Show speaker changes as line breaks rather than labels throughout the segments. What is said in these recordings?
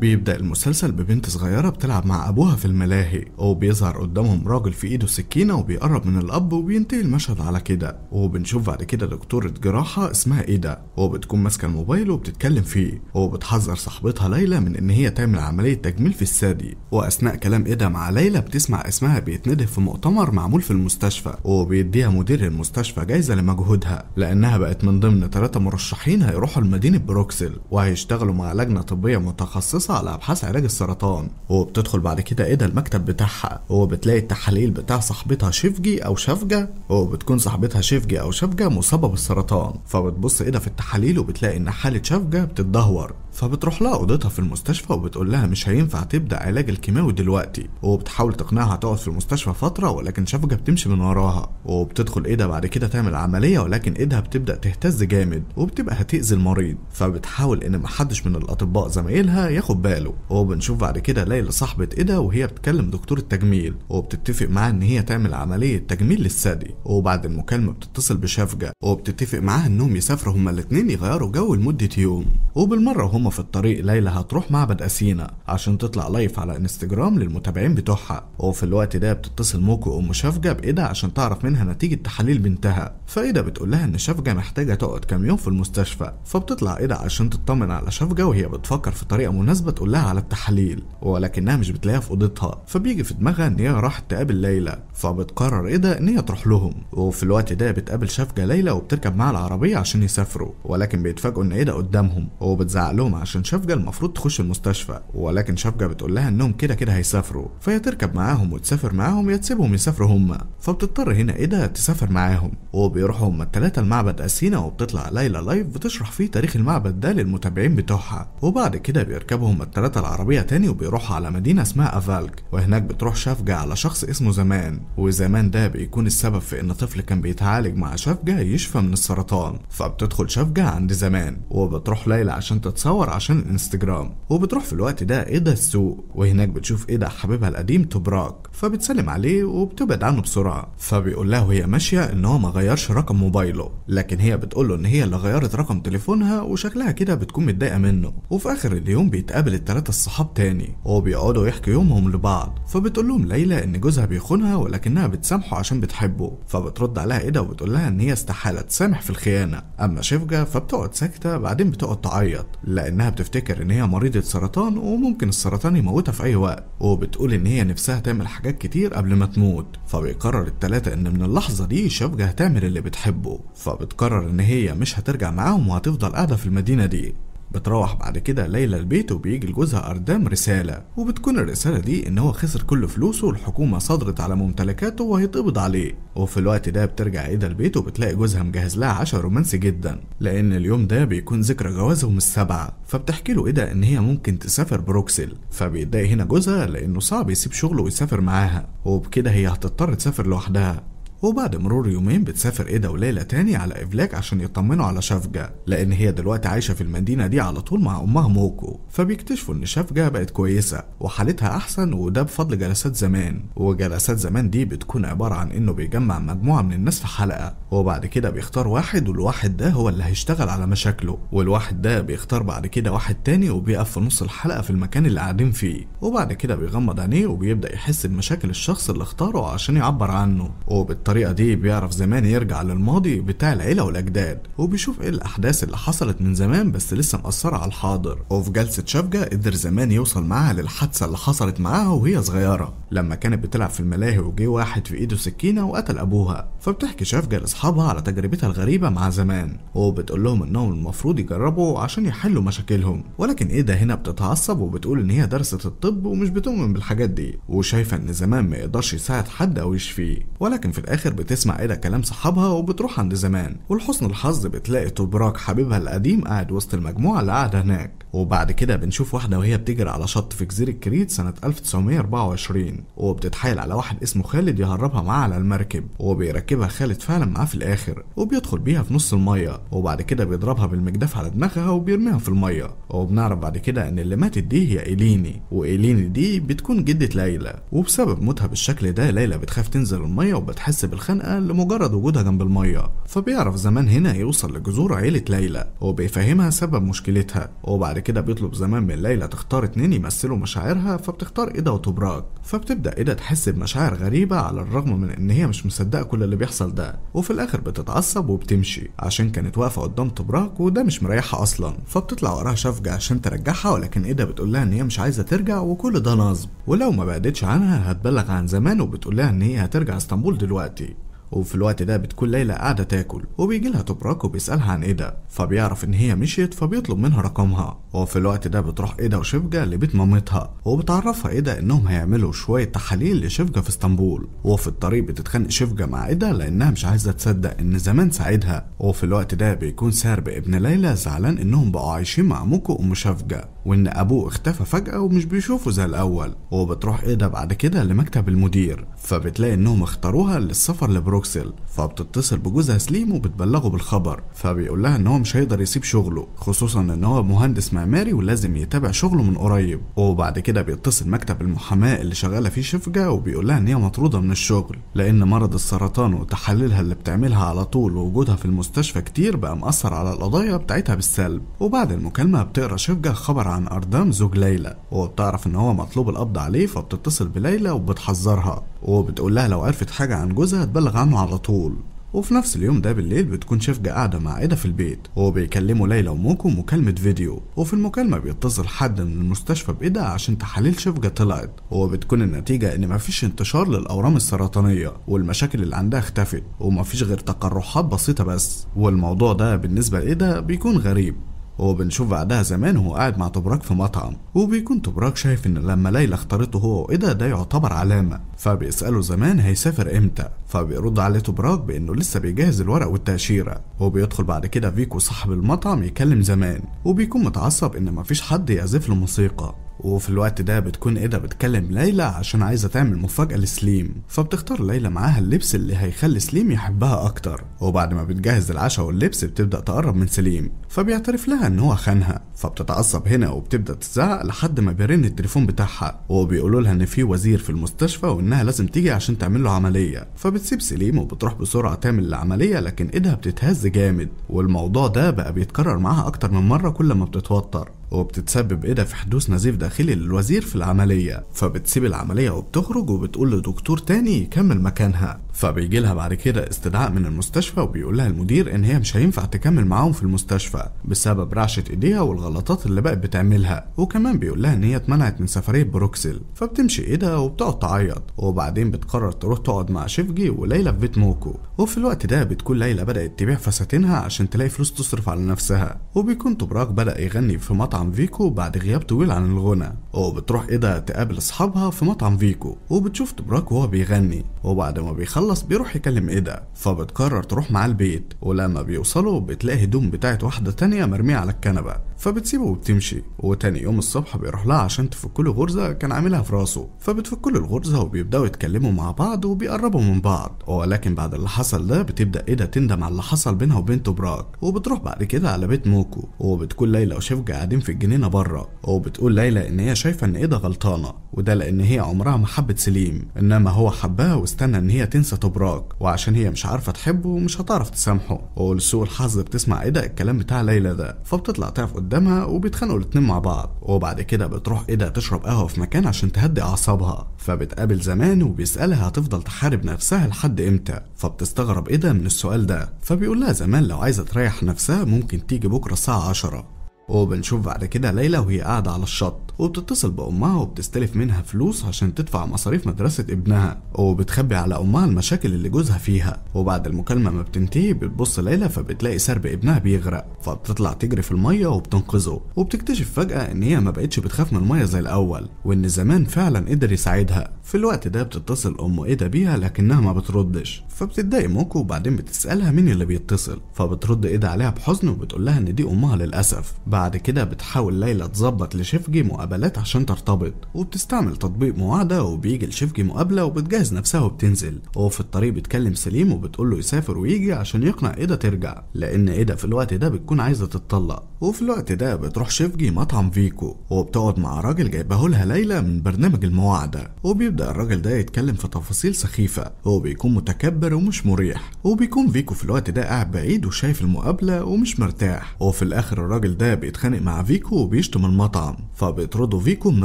بيبدأ المسلسل ببنت صغيرة بتلعب مع أبوها في الملاهي وبيظهر قدامهم راجل في إيده سكينة وبيقرب من الأب وبينتهي المشهد على كده وبنشوف بعد كده دكتورة جراحة اسمها إيدا وبتكون ماسكة الموبايل وبتتكلم فيه وبتحذر صاحبتها ليلى من إن هي تعمل عملية تجميل في الثدي وأثناء كلام إيدا مع ليلى بتسمع اسمها بيتنده في مؤتمر معمول في المستشفى وبيديها مدير المستشفى جايزة لمجهودها لأنها بقت من ضمن ثلاثة مرشحين هيروحوا لمدينة بروكسل وهيشتغلوا مع لجنة طبية متخصصة تخصصها على ابحاث علاج السرطان وبتدخل بعد كده ايدا المكتب بتاعها وبتلاقي التحاليل بتاع صاحبتها شفجي او شفجة وبتكون صاحبتها شفجي او شفجة مصابة بالسرطان فبتبص ايدا في التحاليل وبتلاقي ان حالة شفجة بتتدهور فبتروح لها اوضتها في المستشفى وبتقول لها مش هينفع تبدا علاج الكيماوي دلوقتي وبتحاول تقنعها تقعد في المستشفى فتره ولكن شفجه بتمشي من وراها وبتدخل ايدها بعد كده تعمل عمليه ولكن ايدها بتبدا تهتز جامد وبتبقى هتاذي المريض فبتحاول ان محدش من الاطباء زمايلها ياخد ياخد باله هو بنشوف بعد كده ليلى صاحبة إيدا وهي بتكلم دكتور التجميل وبتتفق معاه إن هي تعمل عملية تجميل للثدي وبعد المكالمة بتتصل بشفقة وبتتفق معاها إنهم يسافروا هما الاتنين يغيروا جو لمدة يوم وبالمرة وهما في الطريق ليلى هتروح معبد اسينا عشان تطلع لايف على انستجرام للمتابعين بتوعها وفي الوقت ده بتتصل موكو أم شفقة بإيدا عشان تعرف منها نتيجة تحاليل بنتها فإيدا بتقول لها إن شفقة محتاجة تقعد كام يوم في المستشفى فبتطلع إيدا عشان تطمن على شفقة وهي بتفكر في طريقة مناسبة بتقول لها على التحاليل ولكنها مش بتلاقيها في اوضتها فبيجي في دماغها ان هي راحت تقابل ليلى فبتقرر ايه ده ان هي تروح لهم وفي الوقت ده بتقابل شفقه ليلى وبتركب معاها العربيه عشان يسافروا ولكن بيتفاجئوا ان ايه ده قدامهم وبتزعق لهم عشان شفقه المفروض تخش المستشفى ولكن شفقه بتقول لها انهم كده كده هيسافروا فهي تركب معاهم وتسافر معاهم يا تسيبهم يسافروا هم فبتضطر هنا ايه ده تسافر معاهم وبيروحوا هم الثلاثه لمعبد اسينا وبتطلع ليلى لايف بتشرح فيه تاريخ المعبد ده للمتابعين بتوعها وبعد كده بيركبهم بياخدهم التلاتة العربية تاني وبيروحوا على مدينة اسمها أفالك وهناك بتروح شفجة على شخص اسمه زمان وزمان ده بيكون السبب في إن طفل كان بيتعالج مع شفجة يشفى من السرطان فبتدخل شفجة عند زمان وبتروح ليلى عشان تتصور عشان الانستجرام وبتروح في الوقت ده إيدا السوق وهناك بتشوف إيدا حبيبها القديم تبراك فبتسلم عليه وبتبعد عنه بسرعه فبيقول لها وهي ماشيه ان هو ما غيرش رقم موبايله لكن هي بتقول له ان هي اللي غيرت رقم تليفونها وشكلها كده بتكون متضايقه منه وفي اخر اليوم بيتقابل التلاتة الصحاب تاني وبيقعدوا يحكوا يومهم لبعض فبتقول لهم ليلى ان جوزها بيخونها ولكنها بتسامحه عشان بتحبه فبترد عليها ايه ده وبتقول لها ان هي استحاله تسامح في الخيانه اما شفجه فبتقعد ساكته بعدين بتقعد تعيط لانها بتفتكر ان هي مريضه سرطان وممكن السرطان يموتها في اي وقت وبتقول ان هي نفسها تعمل حاجات حاجات كتير قبل ما تموت فبيقرر التلاتة ان من اللحظة دي شبجة هتعمل اللي بتحبه فبتقرر ان هي مش هترجع معاهم وهتفضل قاعدة في المدينة دي بتروح بعد كده ليلى البيت وبيجي لجوزها أردام رسالة وبتكون الرسالة دي إن هو خسر كل فلوسه والحكومة صدرت على ممتلكاته وهيتقبض عليه وفي الوقت ده بترجع إيدا البيت وبتلاقي جوزها مجهز لها عشاء رومانسي جدا لأن اليوم ده بيكون ذكرى جوازهم السبعة فبتحكي له إيدا إن هي ممكن تسافر بروكسل فبيتضايق هنا جوزها لأنه صعب يسيب شغله ويسافر معاها وبكده هي هتضطر تسافر لوحدها وبعد مرور يومين بتسافر إيدا وليلى تاني على إفلاك عشان يطمنوا على شافجا لأن هي دلوقتي عايشة في المدينة دي على طول مع أمها موكو فبيكتشفوا إن شافجا بقت كويسة وحالتها أحسن وده بفضل جلسات زمان وجلسات زمان دي بتكون عبارة عن إنه بيجمع مجموعة من الناس في حلقة وبعد كده بيختار واحد والواحد ده هو اللي هيشتغل على مشاكله والواحد ده بيختار بعد كده واحد تاني وبيقف في نص الحلقة في المكان اللي قاعدين فيه وبعد كده بيغمض عينيه وبيبدأ يحس بمشاكل الشخص اللي اختاره عشان يعبر عنه وبالتالي بالطريقة دي بيعرف زمان يرجع للماضي بتاع العيلة والأجداد وبيشوف إيه الأحداث اللي حصلت من زمان بس لسه مأثرة على الحاضر وفي جلسة شفجة قدر زمان يوصل معاها للحادثة اللي حصلت معاها وهي صغيرة لما كانت بتلعب في الملاهي وجه واحد في إيده سكينة وقتل أبوها فبتحكي شفجة لأصحابها على تجربتها الغريبة مع زمان وبتقول لهم إنهم المفروض يجربوا عشان يحلوا مشاكلهم ولكن إيه ده هنا بتتعصب وبتقول إن هي درست الطب ومش بتؤمن بالحاجات دي وشايفة إن زمان ما يقدرش يساعد حد أو يشفيه ولكن في الآخر الاخر بتسمع ايه كلام صحابها وبتروح عند زمان ولحسن الحظ بتلاقي توبراك حبيبها القديم قاعد وسط المجموعه اللي قاعده هناك وبعد كده بنشوف واحده وهي بتجري على شط في جزيره كريت سنه 1924 وبتتحايل على واحد اسمه خالد يهربها معاه على المركب وبيركبها خالد فعلا معاه في الاخر وبيدخل بيها في نص الميه وبعد كده بيضربها بالمجدف على دماغها وبيرميها في الميه وبنعرف بعد كده ان اللي ماتت دي هي ايليني وايليني دي بتكون جده ليلى وبسبب موتها بالشكل ده ليلى بتخاف تنزل الميه وبتحس بيحس بالخنقة لمجرد وجودها جنب المية فبيعرف زمان هنا يوصل لجذور عيلة ليلى وبيفهمها سبب مشكلتها وبعد كده بيطلب زمان من ليلى تختار اتنين يمثلوا مشاعرها فبتختار إيدا وتبراك فبتبدأ إيدا تحس بمشاعر غريبة على الرغم من إن هي مش مصدقة كل اللي بيحصل ده وفي الآخر بتتعصب وبتمشي عشان كانت واقفة قدام تبراك وده مش مريحها أصلا فبتطلع وراها شفقة عشان ترجعها ولكن إيدا بتقول لها إن هي مش عايزة ترجع وكل ده نصب ولو ما بعدتش عنها هتبلغ عن زمان وبتقول لها إن هي هترجع اسطنبول دلوقتي শক্তি وفي الوقت ده بتكون ليلى قاعدة تاكل وبيجي لها تبرك وبيسألها عن إيدا فبيعرف إن هي مشيت فبيطلب منها رقمها وفي الوقت ده بتروح إيدا وشفجة لبيت مامتها وبتعرفها إيدا إنهم هيعملوا شوية تحاليل لشفجة في اسطنبول وفي الطريق بتتخانق شفجة مع إيدا لأنها مش عايزة تصدق إن زمان ساعدها وفي الوقت ده بيكون سارب بابن ليلى زعلان إنهم بقوا عايشين مع موكو أم شفجة وإن أبوه اختفى فجأة ومش بيشوفه زي الأول وبتروح إيدا بعد كده لمكتب المدير فبتلاقي إنهم اختاروها للسفر لبرو بروكسل فبتتصل بجوزها سليم وبتبلغه بالخبر فبيقول لها ان هو مش هيقدر يسيب شغله خصوصا ان هو مهندس معماري ولازم يتابع شغله من قريب وبعد كده بيتصل مكتب المحاماه اللي شغاله فيه شفجه وبيقول لها ان هي مطروده من الشغل لان مرض السرطان وتحاليلها اللي بتعملها على طول ووجودها في المستشفى كتير بقى مأثر على القضايا بتاعتها بالسلب وبعد المكالمه بتقرا شفجه خبر عن اردام زوج ليلى وبتعرف ان هو مطلوب القبض عليه فبتتصل بليلى وبتحذرها وبتقول لها لو عرفت حاجة عن جوزها هتبلغ عنه على طول وفي نفس اليوم ده بالليل بتكون شفقة قاعدة مع إيدا في البيت وبيكلموا ليلى وموكو مكالمة فيديو وفي المكالمة بيتصل حد من المستشفى بإيدا عشان تحاليل شفقة طلعت وبتكون النتيجة إن مفيش انتشار للأورام السرطانية والمشاكل اللي عندها اختفت ومفيش غير تقرحات بسيطة بس والموضوع ده بالنسبة لإيدا بيكون غريب وبنشوف بعدها زمان وهو قاعد مع توبراك في مطعم وبيكون توبراك شايف ان لما ليلى اختارته هو وإدا ده يعتبر علامة فبيسأله زمان هيسافر امتى فبيرد عليه توبراك بانه لسه بيجهز الورق والتأشيرة وبيدخل بعد كده فيكو صاحب المطعم يكلم زمان وبيكون متعصب ان مفيش حد يعزف له موسيقى وفي الوقت ده بتكون إدا بتكلم ليلى عشان عايزة تعمل مفاجأة لسليم فبتختار ليلى معاها اللبس اللي هيخلي سليم يحبها أكتر وبعد ما بتجهز العشاء واللبس بتبدأ تقرب من سليم فبيعترف لها ان هو خانها فبتتعصب هنا وبتبدأ تزعق لحد ما بيرن التليفون بتاعها وبيقولوا لها ان في وزير في المستشفى وانها لازم تيجي عشان تعمل له عملية فبتسيب سليم وبتروح بسرعة تعمل العملية لكن ايدها بتتهز جامد والموضوع ده بقى بيتكرر معاها اكتر من مرة كل ما بتتوتر وبتتسبب ايه ده في حدوث نزيف داخلي للوزير في العملية فبتسيب العملية وبتخرج وبتقول لدكتور تاني يكمل مكانها فبيجي لها بعد كده استدعاء من المستشفى وبيقول لها المدير ان هي مش هينفع تكمل معاهم في المستشفى بسبب رعشه ايديها والغلطات اللي بقت بتعملها وكمان بيقول لها ان هي اتمنعت من سفريه بروكسل فبتمشي ايدها وبتقعد تعيط وبعدين بتقرر تروح تقعد مع شيفجي وليلى في بيت موكو وفي الوقت ده بتكون ليلى بدات تبيع فساتينها عشان تلاقي فلوس تصرف على نفسها وبيكون توبراك بدا يغني في مطعم فيكو بعد غياب طويل عن الغنى وبتروح ايدها تقابل اصحابها في مطعم فيكو وبتشوف توبراك وهو بيغني وبعد ما بيخلص بيخلص بيروح يكلم ايه ده فبتقرر تروح معاه البيت ولما بيوصلوا بتلاقي هدوم بتاعت واحدة تانية مرمية على الكنبة فبتسيبه وبتمشي وتاني يوم الصبح بيروح لها عشان تفك له غرزة كان عاملها في راسه فبتفك له الغرزة وبيبدأوا يتكلموا مع بعض وبيقربوا من بعض ولكن بعد اللي حصل ده بتبدأ إيدا تندم على اللي حصل بينها وبين براك وبتروح بعد كده على بيت موكو وبتكون ليلى وشفجة قاعدين في الجنينة بره وبتقول ليلى إن هي شايفة إن إيدا غلطانة وده لأن هي عمرها ما حبت سليم إنما هو حبها واستنى إن هي تنسى تبراك وعشان هي مش عارفه تحبه ومش هتعرف تسامحه ولسوء الحظ بتسمع ايه ده الكلام بتاع ليلى ده فبتطلع تقف قدامها وبيتخانقوا الاتنين مع بعض وبعد كده بتروح ايه ده تشرب قهوه في مكان عشان تهدي اعصابها فبتقابل زمان وبيسالها هتفضل تحارب نفسها لحد امتى فبتستغرب ايه ده من السؤال ده فبيقول لها زمان لو عايزه تريح نفسها ممكن تيجي بكره الساعه 10 وبنشوف بعد كده ليلى وهي قاعدة على الشط وبتتصل بأمها وبتستلف منها فلوس عشان تدفع مصاريف مدرسة ابنها وبتخبي على أمها المشاكل اللي جوزها فيها وبعد المكالمة ما بتنتهي بتبص ليلى فبتلاقي سرب ابنها بيغرق فبتطلع تجري في المية وبتنقذه وبتكتشف فجأة إن هي ما بقتش بتخاف من المية زي الأول وإن زمان فعلا قدر يساعدها في الوقت ده بتتصل أم إيدا بيها لكنها ما بتردش فبتتضايق موكو وبعدين بتسألها مين اللي بيتصل فبترد إيدا عليها بحزن وبتقول لها إن دي أمها للأسف بعد كده بتحاول ليلى تظبط لشفجي مقابلات عشان ترتبط وبتستعمل تطبيق مواعدة وبيجي لشفجي مقابلة وبتجهز نفسها وبتنزل وهو في الطريق بتكلم سليم وبتقول له يسافر ويجي عشان يقنع إيدا ترجع لأن إيدا في الوقت ده بتكون عايزة تتطلق وفي الوقت ده بتروح شفجي مطعم فيكو وبتقعد مع راجل جايبه لها ليلى من برنامج المواعدة وبيبدأ الراجل ده يتكلم في تفاصيل سخيفة وبيكون متكبر ومش مريح وبيكون فيكو في الوقت ده قاعد بعيد وشايف المقابلة ومش مرتاح وفي الآخر الراجل ده بيتخانق مع فيكو وبيشتم المطعم فبيطردوا فيكو من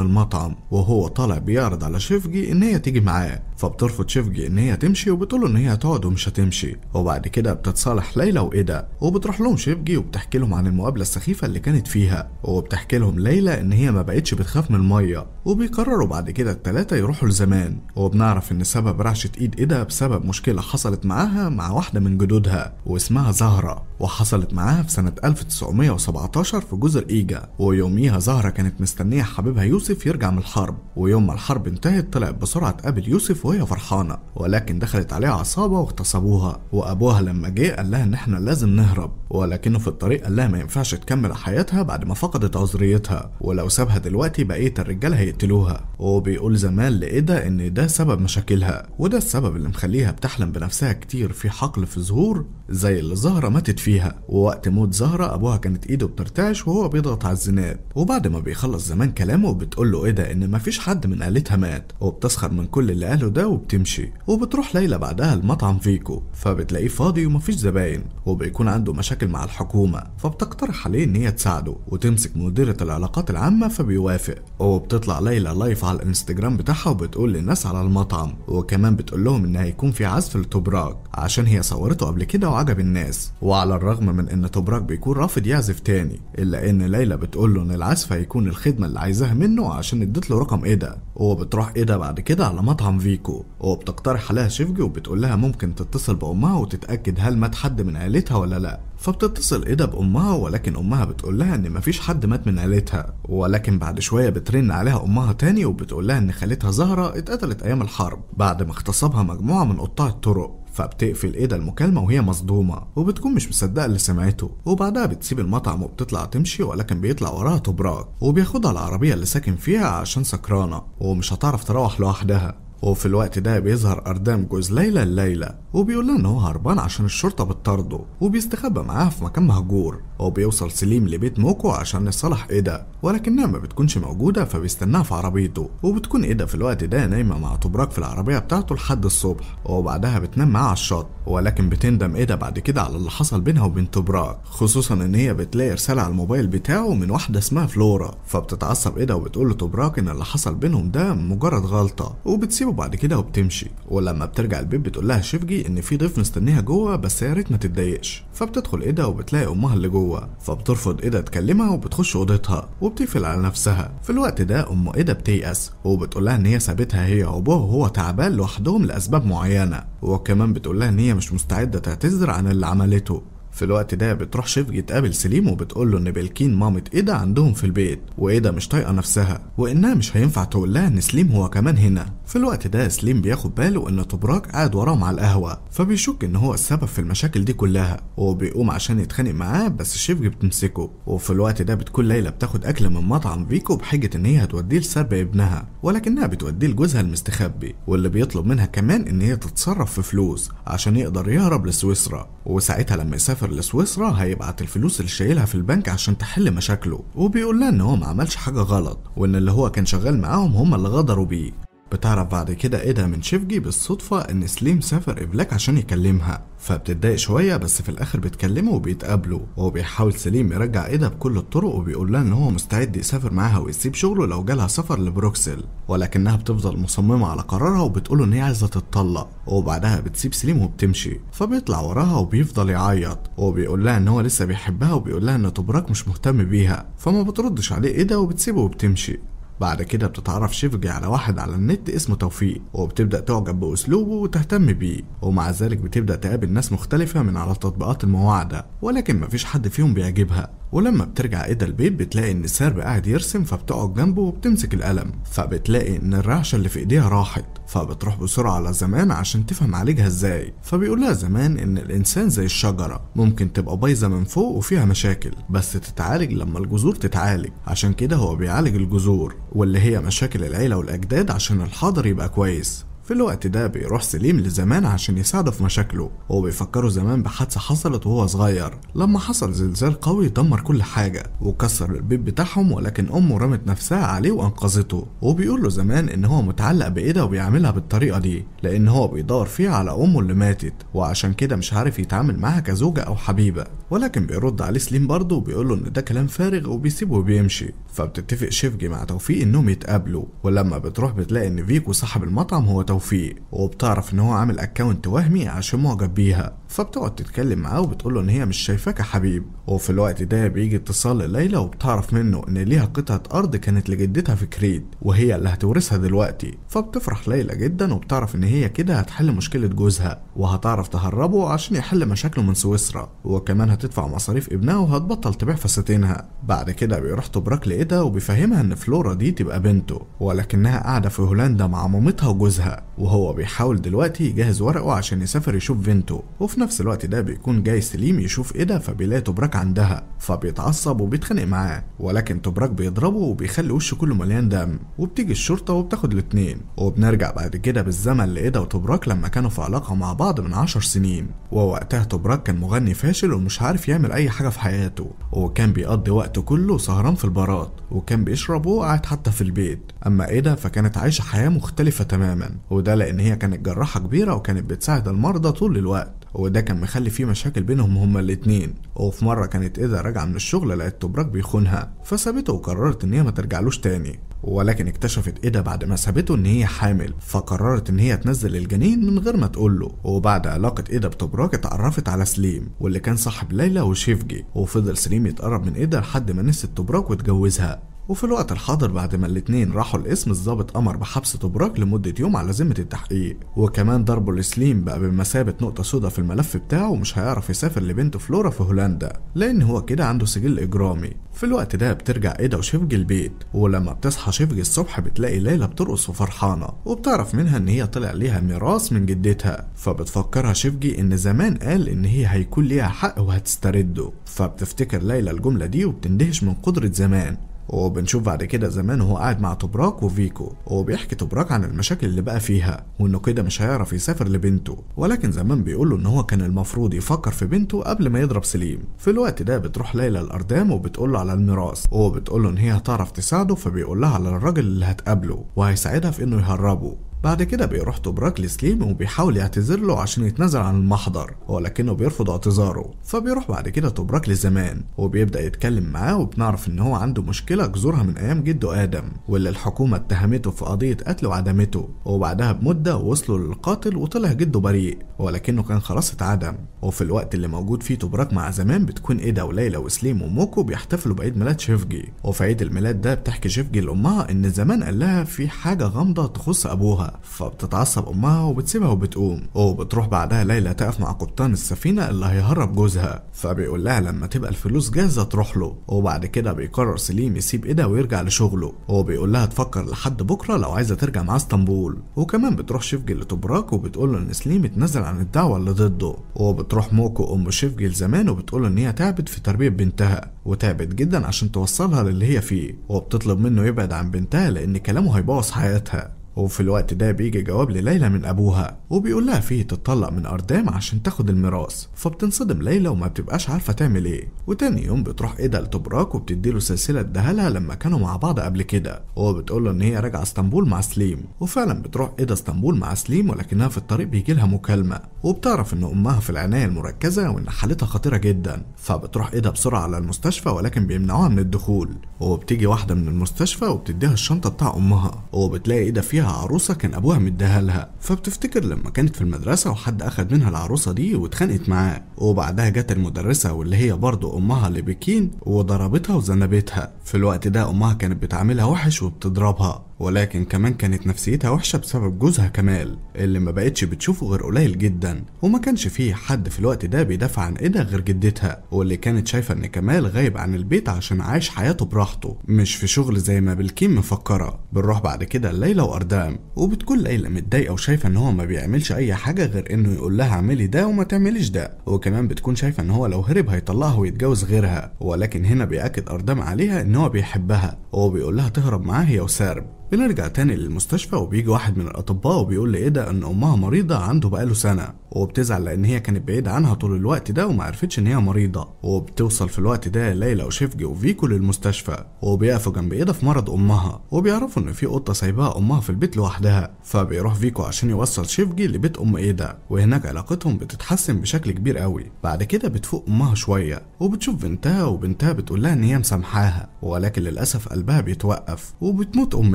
المطعم وهو طالع بيعرض على شيفجي ان هي تيجي معاه فبترفض شفجي ان هي تمشي وبتقوله ان هي هتقعد ومش هتمشي وبعد كده بتتصالح ليلى وايدا وبتروح لهم شفجي وبتحكي لهم عن المقابله السخيفه اللي كانت فيها وبتحكي لهم ليلى ان هي ما بقتش بتخاف من الميه وبيقرروا بعد كده الثلاثه يروحوا لزمان وبنعرف ان سبب رعشه ايد ايدا بسبب مشكله حصلت معاها مع واحده من جدودها واسمها زهره وحصلت معاها في سنه 1917 في جزر ايجا ويوميها زهره كانت مستنيه حبيبها يوسف يرجع من الحرب ويوم ما الحرب انتهت طلعت بسرعه تقابل يوسف وهي فرحانة ولكن دخلت عليها عصابة واغتصبوها وأبوها لما جه قال لها إن إحنا لازم نهرب ولكنه في الطريق قال لها ما ينفعش تكمل حياتها بعد ما فقدت عذريتها ولو سابها دلوقتي بقية الرجالة هيقتلوها وبيقول زمان لإيدا إن ده سبب مشاكلها وده السبب اللي مخليها بتحلم بنفسها كتير في حقل في زهور زي اللي زهرة ماتت فيها ووقت موت زهرة أبوها كانت إيده بترتعش وهو بيضغط على الزناد وبعد ما بيخلص زمان كلامه بتقول له إيدا إن مفيش حد من قالتها مات وبتسخر من كل اللي قاله ده وبتمشي وبتروح ليلى بعدها المطعم فيكو فبتلاقيه فاضي ومفيش زباين وبيكون عنده مشاكل مع الحكومة فبتقترح عليه ان هي تساعده وتمسك مديرة العلاقات العامة فبيوافق وبتطلع ليلى لايف على الانستجرام بتاعها وبتقول للناس على المطعم وكمان بتقول لهم ان هيكون في عزف لتوبراك عشان هي صورته قبل كده وعجب الناس وعلى الرغم من ان توبراك بيكون رافض يعزف تاني الا ان ليلى بتقول له ان العزف هيكون الخدمة اللي عايزاها منه عشان اديت له رقم ده وبتروح ده بعد كده على مطعم فيكو عيلتكو وبتقترح عليها شفجي وبتقول لها ممكن تتصل بأمها وتتأكد هل مات حد من عيلتها ولا لأ فبتتصل إيدا بأمها ولكن أمها بتقول لها إن مفيش حد مات من عيلتها ولكن بعد شوية بترن عليها أمها تاني وبتقول لها إن خالتها زهرة اتقتلت أيام الحرب بعد ما اغتصبها مجموعة من قطاع الطرق فبتقفل ايدا المكالمه وهي مصدومه وبتكون مش مصدقه اللي سمعته وبعدها بتسيب المطعم وبتطلع تمشي ولكن بيطلع وراها تبراك وبياخدها العربيه اللي ساكن فيها عشان سكرانه ومش هتعرف تروح لوحدها وفي الوقت ده بيظهر أردام جوز ليلى الليلة وبيقول لها إن هو هربان عشان الشرطة بتطارده وبيستخبى معاها في مكان مهجور وبيوصل سليم لبيت موكو عشان يصالح إيدا ولكنها ما بتكونش موجودة فبيستناها في عربيته وبتكون إيدا في الوقت ده نايمة مع توبراك في العربية بتاعته لحد الصبح وبعدها بتنام معاه على الشط ولكن بتندم إيدا بعد كده على اللي حصل بينها وبين توبراك خصوصا إن هي بتلاقي رسالة على الموبايل بتاعه من واحدة اسمها فلورا فبتتعصب إيدا وبتقول لتوبراك إن اللي حصل بينهم ده مجرد غلطة وبتسيبه وبعد كده وبتمشي ولما بترجع البيت بتقول لها شفجي ان في ضيف مستنيها جوه بس يا ريت ما تتضايقش فبتدخل ايدا وبتلاقي امها اللي جوه فبترفض ايدا تكلمها وبتخش اوضتها وبتقفل على نفسها في الوقت ده ام ايدا بتيأس وبتقول لها ان هي سابتها هي وابوها وهو تعبان لوحدهم لاسباب معينه وكمان بتقول لها ان هي مش مستعده تعتذر عن اللي عملته في الوقت ده بتروح شفجي تقابل سليم وبتقول له ان بلكين مامة ايدا عندهم في البيت وايدا مش طايقه نفسها وانها مش هينفع تقول لها ان سليم هو كمان هنا في الوقت ده سليم بياخد باله ان طبراج قاعد وراهم على القهوه فبيشك ان هو السبب في المشاكل دي كلها وبيقوم عشان يتخانق معاه بس شيفج بتمسكه وفي الوقت ده بتكون ليلى بتاخد اكل من مطعم فيكو بحجه ان هي هتوديه لسرب ابنها ولكنها بتوديه لجوزها المستخبي واللي بيطلب منها كمان ان هي تتصرف في فلوس عشان يقدر يهرب لسويسرا وساعتها لما يسافر لسويسرا هيبعت الفلوس اللي شايلها في البنك عشان تحل مشاكله وبيقول لها ان هو ما عملش حاجه غلط وان اللي هو كان شغال معاهم هم اللي غدروا بيه بتعرف بعد كده ايه ده من شيفجي بالصدفة ان سليم سافر إبلاك عشان يكلمها فبتتضايق شوية بس في الآخر بتكلمه وبيتقابلوا وهو بيحاول سليم يرجع إيدا بكل الطرق وبيقول لها إن هو مستعد يسافر معاها ويسيب شغله لو جالها سفر لبروكسل ولكنها بتفضل مصممة على قرارها وبتقوله إن هي عايزة تتطلق وبعدها بتسيب سليم وبتمشي فبيطلع وراها وبيفضل يعيط وبيقول لها إن هو لسه بيحبها وبيقول لها إن تبراك مش مهتم بيها فما بتردش عليه إيدا وبتسيبه وبتمشي بعد كده بتتعرف شيفجي على واحد على النت اسمه توفيق وبتبدأ تعجب بأسلوبه وتهتم بيه ومع ذلك بتبدأ تقابل ناس مختلفة من على تطبيقات المواعدة ولكن مفيش حد فيهم بيعجبها ولما بترجع إيدا البيت بتلاقي إن سارب قاعد يرسم فبتقعد جنبه وبتمسك القلم فبتلاقي إن الرعشة اللي في إيديها راحت فبتروح بسرعة على زمان عشان تفهم عالجها إزاي فبيقول لها زمان إن الإنسان زي الشجرة ممكن تبقى بايظة من فوق وفيها مشاكل بس تتعالج لما الجذور تتعالج عشان كده هو بيعالج الجذور واللي هي مشاكل العيلة والأجداد عشان الحاضر يبقى كويس في الوقت ده بيروح سليم لزمان عشان يساعده في مشاكله هو بيفكره زمان بحادثة حصلت وهو صغير لما حصل زلزال قوي دمر كل حاجة وكسر البيت بتاعهم ولكن أمه رمت نفسها عليه وأنقذته وبيقول له زمان إن هو متعلق بإيده وبيعملها بالطريقة دي لأن هو بيدور فيها على أمه اللي ماتت وعشان كده مش عارف يتعامل معاها كزوجة أو حبيبة ولكن بيرد عليه سليم برضه وبيقول له إن ده كلام فارغ وبيسيبه وبيمشي فبتتفق شفجي مع توفيق إنهم يتقابلوا ولما بتروح بتلاقي إن فيكو صاحب المطعم هو توفيق فيه وبتعرف ان هو عامل اكونت وهمي عشان معجب بيها فبتقعد تتكلم معاه وبتقول له ان هي مش شايفاك يا حبيب وفي الوقت ده بيجي اتصال لليلى وبتعرف منه ان ليها قطعه ارض كانت لجدتها في كريد وهي اللي هتورثها دلوقتي فبتفرح ليلى جدا وبتعرف ان هي كده هتحل مشكله جوزها وهتعرف تهربه عشان يحل مشاكله من سويسرا وكمان هتدفع مصاريف ابنها وهتبطل تبيع فساتينها بعد كده بيروح تبرك لايدها وبيفهمها ان فلورا دي تبقى بنته ولكنها قاعده في هولندا مع مامتها وجوزها وهو بيحاول دلوقتي يجهز ورقه عشان يسافر يشوف بنته وفي نفس الوقت ده بيكون جاي سليم يشوف ايه ده فبيلاقي توبراك عندها فبيتعصب وبيتخانق معاه ولكن توبراك بيضربه وبيخلي وشه كله مليان دم وبتيجي الشرطه وبتاخد الاتنين وبنرجع بعد كده بالزمن لايدا وتوبراك لما كانوا في علاقه مع بعض من عشر سنين ووقتها توبراك كان مغني فاشل ومش عارف يعمل اي حاجه في حياته وكان بيقضي وقته كله سهران في البارات وكان بيشرب وقاعد حتى في البيت اما ايدا فكانت عايشه حياه مختلفه تماما وده لان هي كانت جراحه كبيره وكانت بتساعد المرضى طول الوقت وده كان مخلي فيه مشاكل بينهم هما الاتنين وفي مرة كانت إيدا راجعة من الشغل لقت توبراك بيخونها فسابته وقررت إن هي ما ترجعلوش تاني ولكن اكتشفت إيدا بعد ما سابته إن هي حامل فقررت إن هي تنزل الجنين من غير ما تقوله وبعد علاقة إيدا بتوبراك اتعرفت على سليم واللي كان صاحب ليلى وشيفجي وفضل سليم يتقرب من إيدا لحد ما نسيت توبراك واتجوزها وفي الوقت الحاضر بعد ما الاتنين راحوا القسم الظابط أمر بحبس توبراك لمدة يوم على ذمة التحقيق وكمان ضربه لسليم بقى بمثابة نقطة سودا في الملف بتاعه ومش هيعرف يسافر لبنته فلورا في هولندا لأن هو كده عنده سجل إجرامي في الوقت ده بترجع إيدا وشفج البيت ولما بتصحى شفج الصبح بتلاقي ليلى بترقص وفرحانة وبتعرف منها إن هي طلع ليها ميراث من جدتها فبتفكرها شفجي إن زمان قال إن هي هيكون ليها حق وهتسترده فبتفتكر ليلى الجملة دي وبتندهش من قدرة زمان وبنشوف بعد كده زمان وهو قاعد مع توبراك وفيكو وبيحكي توبراك عن المشاكل اللي بقى فيها وانه كده مش هيعرف يسافر لبنته ولكن زمان بيقول له ان هو كان المفروض يفكر في بنته قبل ما يضرب سليم في الوقت ده بتروح ليلى الاردام وبتقول له على الميراث وبتقول له ان هي هتعرف تساعده فبيقول لها على الراجل اللي هتقابله وهيساعدها في انه يهربه بعد كده بيروح توبراك لسليم وبيحاول يعتذر له عشان يتنازل عن المحضر ولكنه بيرفض اعتذاره فبيروح بعد كده توبراك لزمان وبيبدا يتكلم معاه وبنعرف ان هو عنده مشكله جذورها من ايام جده ادم واللي الحكومه اتهمته في قضيه قتل وعدمته وبعدها بمده وصلوا للقاتل وطلع جده بريء ولكنه كان خلاص اتعدم وفي الوقت اللي موجود فيه توبراك مع زمان بتكون ايدا وليلى وسليم وموكو بيحتفلوا بعيد ميلاد شيفجي وفي عيد الميلاد ده بتحكي شيفجي لامها ان زمان قال لها في حاجه غامضه تخص ابوها فبتتعصب امها وبتسيبها وبتقوم وبتروح بعدها ليلى تقف مع قبطان السفينه اللي هيهرب جوزها فبيقول لها لما تبقى الفلوس جاهزه تروح له وبعد كده بيقرر سليم يسيب ايده ويرجع لشغله وبيقول لها تفكر لحد بكره لو عايزه ترجع معاه اسطنبول وكمان بتروح شفجل لتبراك وبتقول له ان سليم اتنزل عن الدعوه اللي ضده وبتروح موكو ام شفجل زمان وبتقول ان هي تعبت في تربيه بنتها وتعبت جدا عشان توصلها للي هي فيه وبتطلب منه يبعد عن بنتها لان كلامه هيبوظ حياتها وفي الوقت ده بيجي جواب لليلى من ابوها وبيقول لها فيه تتطلق من اردام عشان تاخد الميراث فبتنصدم ليلى وما بتبقاش عارفه تعمل ايه وتاني يوم بتروح ايدا لتبراك وبتديله سلسله دهالها لما كانوا مع بعض قبل كده وبتقول له ان هي راجعه اسطنبول مع سليم وفعلا بتروح ايدا اسطنبول مع سليم ولكنها في الطريق بيجي لها مكالمه وبتعرف ان امها في العنايه المركزه وان حالتها خطيره جدا فبتروح ايدها بسرعه على المستشفى ولكن بيمنعوها من الدخول وبتيجي واحده من المستشفى وبتديها الشنطه بتاع امها وبتلاقي ايدها فيها عروسه كان ابوها مديها لها فبتفتكر لما كانت في المدرسه وحد اخد منها العروسه دي واتخانقت معاه وبعدها جت المدرسه واللي هي برضه امها اللي بكين وضربتها وذنبتها في الوقت ده امها كانت بتعاملها وحش وبتضربها ولكن كمان كانت نفسيتها وحشة بسبب جوزها كمال اللي ما بقتش بتشوفه غير قليل جدا وما كانش فيه حد في الوقت ده بيدافع عن ايدها غير جدتها واللي كانت شايفة ان كمال غايب عن البيت عشان عايش حياته براحته مش في شغل زي ما بالكيم مفكرة بنروح بعد كده ليلى وأردام وبتكون ليلى متضايقة وشايفة ان هو ما بيعملش اي حاجة غير انه يقول لها اعملي ده وما تعمليش ده وكمان بتكون شايفة ان هو لو هرب هيطلعها ويتجوز غيرها ولكن هنا بيأكد أردام عليها ان هو بيحبها وبيقول لها تهرب معاه هي وسارب بنرجع تاني للمستشفى وبيجي واحد من الأطباء وبيقول ايه ده إن أمها مريضة عنده بقاله سنة وبتزعل لان هي كانت بعيده عنها طول الوقت ده وما عرفتش ان هي مريضه وبتوصل في الوقت ده ليلى وشفجي وفيكو للمستشفى وبيقفوا جنب ايده في مرض امها وبيعرفوا ان في قطه سايباها امها في البيت لوحدها فبيروح فيكو عشان يوصل شفجي لبيت ام ايده وهناك علاقتهم بتتحسن بشكل كبير قوي بعد كده بتفوق امها شويه وبتشوف بنتها وبنتها بتقول لها ان هي مسامحاها ولكن للاسف قلبها بيتوقف وبتموت ام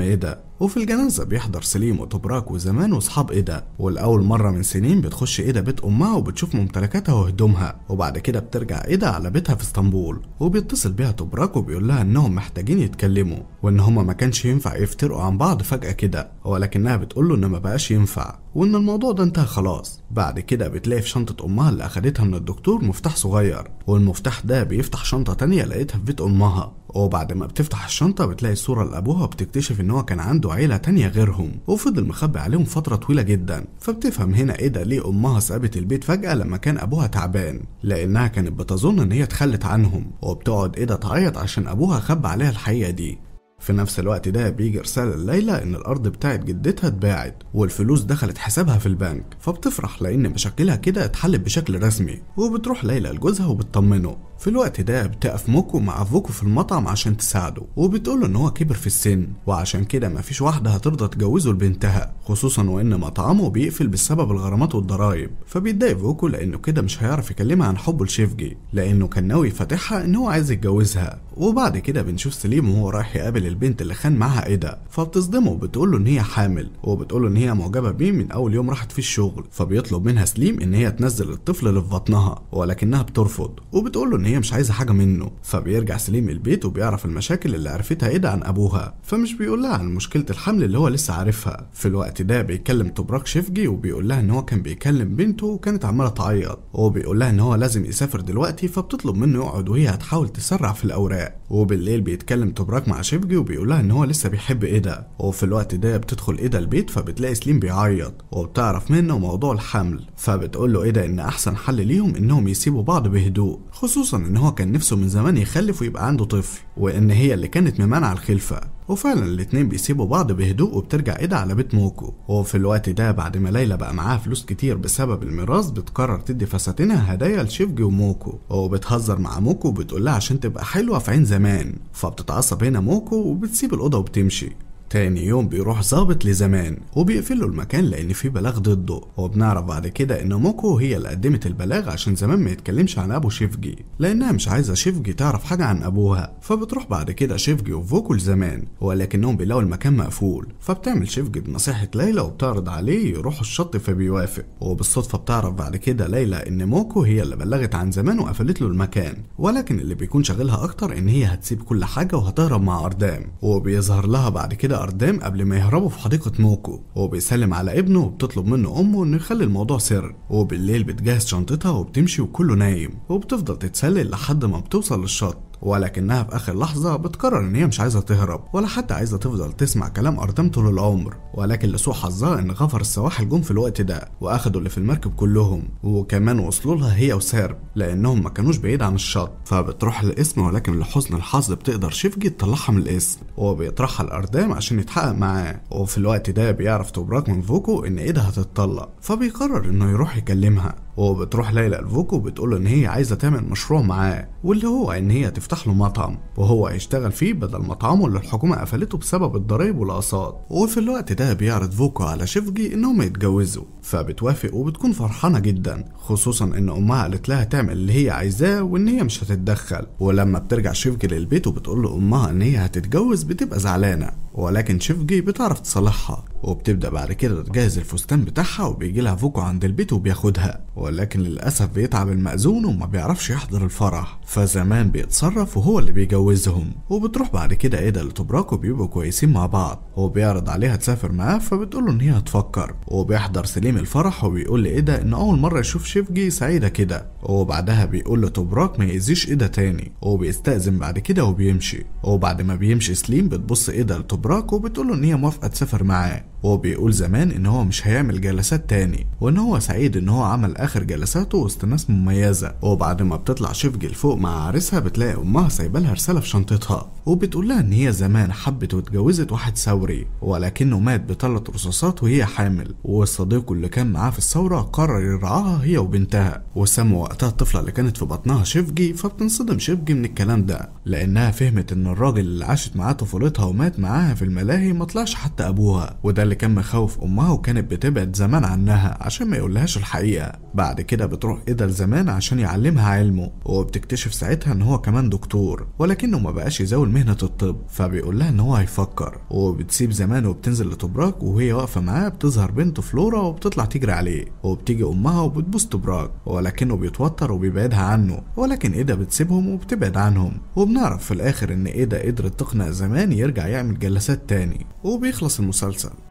ايده وفي الجنازة بيحضر سليم وتبراك وزمان وأصحاب إيدا والأول مرة من سنين بتخش إيدا بيت أمها وبتشوف ممتلكاتها وهدومها وبعد كده بترجع إيدا على بيتها في اسطنبول وبيتصل بيها تبراك وبيقول لها إنهم محتاجين يتكلموا وإن هما ما كانش ينفع يفترقوا عن بعض فجأة كده ولكنها بتقول له إن ما بقاش ينفع وإن الموضوع ده انتهى خلاص بعد كده بتلاقي في شنطة أمها اللي أخدتها من الدكتور مفتاح صغير والمفتاح ده بيفتح شنطة تانية لقيتها في بيت أمها وبعد ما بتفتح الشنطة بتلاقي الصورة لأبوها وبتكتشف إن هو كان عنده عيلة تانية غيرهم وفضل مخبي عليهم فترة طويلة جدا فبتفهم هنا إيه ده ليه أمها سابت البيت فجأة لما كان أبوها تعبان لأنها كانت بتظن إن هي اتخلت عنهم وبتقعد إيه ده تعيط عشان أبوها خبى عليها الحقيقة دي في نفس الوقت ده بيجي رسالة لليلى إن الأرض بتاعت جدتها اتباعت والفلوس دخلت حسابها في البنك فبتفرح لأن مشاكلها كده اتحلت بشكل رسمي وبتروح ليلى لجوزها وبتطمنه في الوقت ده بتقف موكو مع افوكو في المطعم عشان تساعده وبتقوله ان هو كبر في السن وعشان كده مفيش واحده هترضى تجوزه لبنتها خصوصا وان مطعمه بيقفل بسبب الغرامات والضرايب فبيتضايق فوكو لانه كده مش هيعرف يكلمها عن حبه لشيفجي لانه كان ناوي يفاتحها ان هو عايز يتجوزها وبعد كده بنشوف سليم وهو رايح يقابل البنت اللي خان معاها ايدا فبتصدمه وبتقول له ان هي حامل وبتقول ان هي معجبه بيه من اول يوم راحت فيه الشغل فبيطلب منها سليم ان هي تنزل الطفل اللي في بطنها ولكنها بترفض وبتقول له ان هي مش عايزة حاجة منه فبيرجع سليم البيت وبيعرف المشاكل اللي عرفتها إيدا عن أبوها فمش بيقول لها عن مشكلة الحمل اللي هو لسه عارفها في الوقت ده بيكلم توبراك شيفجي وبيقول لها إن هو كان بيكلم بنته وكانت عمالة تعيط وبيقول لها إن هو لازم يسافر دلوقتي فبتطلب منه يقعد وهي هتحاول تسرع في الأوراق وبالليل بيتكلم توبراك مع شيفجي وبيقول لها إن هو لسه بيحب إيدا وفي الوقت ده بتدخل إيدا البيت فبتلاقي سليم بيعيط وبتعرف منه موضوع الحمل فبتقول له إيدا إن أحسن حل ليهم إنهم يسيبوا بعض بهدوء خصوصا أصلا إن هو كان نفسه من زمان يخلف ويبقى عنده طفل وإن هي اللي كانت ممانعة الخلفة وفعلا الاتنين بيسيبوا بعض بهدوء وبترجع إيدا على بيت موكو وفي الوقت ده بعد ما ليلى بقى معاها فلوس كتير بسبب الميراث بتقرر تدي فساتينها هدايا لشيفجي وموكو وبتهزر مع موكو وبتقول لها عشان تبقى حلوة في عين زمان فبتتعصب هنا موكو وبتسيب الأوضة وبتمشي تاني يوم بيروح ظابط لزمان وبيقفل له المكان لان في بلاغ ضده وبنعرف بعد كده ان موكو هي اللي قدمت البلاغ عشان زمان ما يتكلمش عن ابو شيفجي لانها مش عايزه شيفجي تعرف حاجه عن ابوها فبتروح بعد كده شيفجي وفوكو لزمان ولكنهم بيلاقوا المكان مقفول فبتعمل شيفجي بنصيحه ليلى وبتعرض عليه يروح الشط فبيوافق وبالصدفه بتعرف بعد كده ليلى ان موكو هي اللي بلغت عن زمان وقفلت له المكان ولكن اللي بيكون شاغلها اكتر ان هي هتسيب كل حاجه وهتهرب مع اردام وبيظهر لها بعد كده لأردام قبل ما يهربوا في حديقة موكو وبيسلم على ابنه وبتطلب منه أمه إنه يخلي الموضوع سر وبالليل بتجهز شنطتها وبتمشي وكله نايم وبتفضل تتسلل لحد ما بتوصل للشط ولكنها في آخر لحظة بتقرر إن هي مش عايزة تهرب ولا حتى عايزة تفضل تسمع كلام أرتم طول العمر ولكن لسوء حظها إن غفر السواحل جم في الوقت ده وأخدوا اللي في المركب كلهم وكمان وصلوا لها هي وسارب لأنهم ما كانوش بعيد عن الشط فبتروح الاسم ولكن لحسن الحظ بتقدر شفجي تطلعها من الاسم وبيطرحها الأردام عشان يتحقق معاه وفي الوقت ده بيعرف توبراك من فوكو إن إيدها هتتطلق فبيقرر إنه يروح يكلمها وبتروح ليلى الفوكو بتقول ان هي عايزه تعمل مشروع معاه واللي هو ان هي تفتح له مطعم وهو هيشتغل فيه بدل مطعمه اللي الحكومه قفلته بسبب الضرايب والاقساط وفي الوقت ده بيعرض فوكو على شيفجي انهم يتجوزوا فبتوافق وبتكون فرحانه جدا خصوصا ان امها قالت لها تعمل اللي هي عايزاه وان هي مش هتتدخل ولما بترجع شيفجي للبيت وبتقول لامها ان هي هتتجوز بتبقى زعلانه ولكن شيفجي بتعرف تصلحها وبتبدا بعد كده تجهز الفستان بتاعها وبيجي لها فوكو عند البيت وبياخدها ولكن للاسف بيتعب المأذون وما بيعرفش يحضر الفرح فزمان بيتصرف وهو اللي بيجوزهم وبتروح بعد كده ايدا لتبراك وبيبقوا كويسين مع بعض وبيعرض عليها تسافر معاه فبتقول له ان هي هتفكر وبيحضر سليم الفرح وبيقول لايدا ان اول مره يشوف شيفجي سعيده كده وبعدها بيقول لتبراك ما يأذيش ايدا تاني وبيستأذن بعد كده وبيمشي وبعد ما بيمشي سليم بتبص ايدا لتبراك براك له ان هي موافقه تسافر معاه وهو بيقول زمان ان هو مش هيعمل جلسات تاني وان هو سعيد ان هو عمل اخر جلساته وسط ناس مميزه وبعد ما بتطلع شفجل فوق مع عريسها بتلاقي امها سايبه لها رساله في شنطتها وبتقول لها ان هي زمان حبت واتجوزت واحد ثوري ولكنه مات بثلاث رصاصات وهي حامل وصديقه اللي كان معاه في الثوره قرر يرعاها هي وبنتها وسموا وقتها الطفله اللي كانت في بطنها شيفجي فبتنصدم شيفجي من الكلام ده لانها فهمت ان الراجل اللي عاشت معاه طفولتها ومات معاها في الملاهي ما طلعش حتى ابوها وده اللي كان مخوف امها وكانت بتبعد زمان عنها عشان ما يقولهاش الحقيقه بعد كده بتروح ايدا لزمان عشان يعلمها علمه وبتكتشف ساعتها ان هو كمان دكتور ولكنه ما بقاش يزاول مهنه الطب فبيقول لها ان هو هيفكر وبتسيب زمان وبتنزل لتبراك وهي واقفه معاه بتظهر بنته فلورا وبتطلع تجري عليه وبتيجي امها وبتبوس تبراك ولكنه بيتوتر وبيبعدها عنه ولكن ايدا بتسيبهم وبتبعد عنهم وبنعرف في الاخر ان ايدا قدرت تقنع زمان يرجع يعمل جلسة مثلثات تاني وبيخلص المسلسل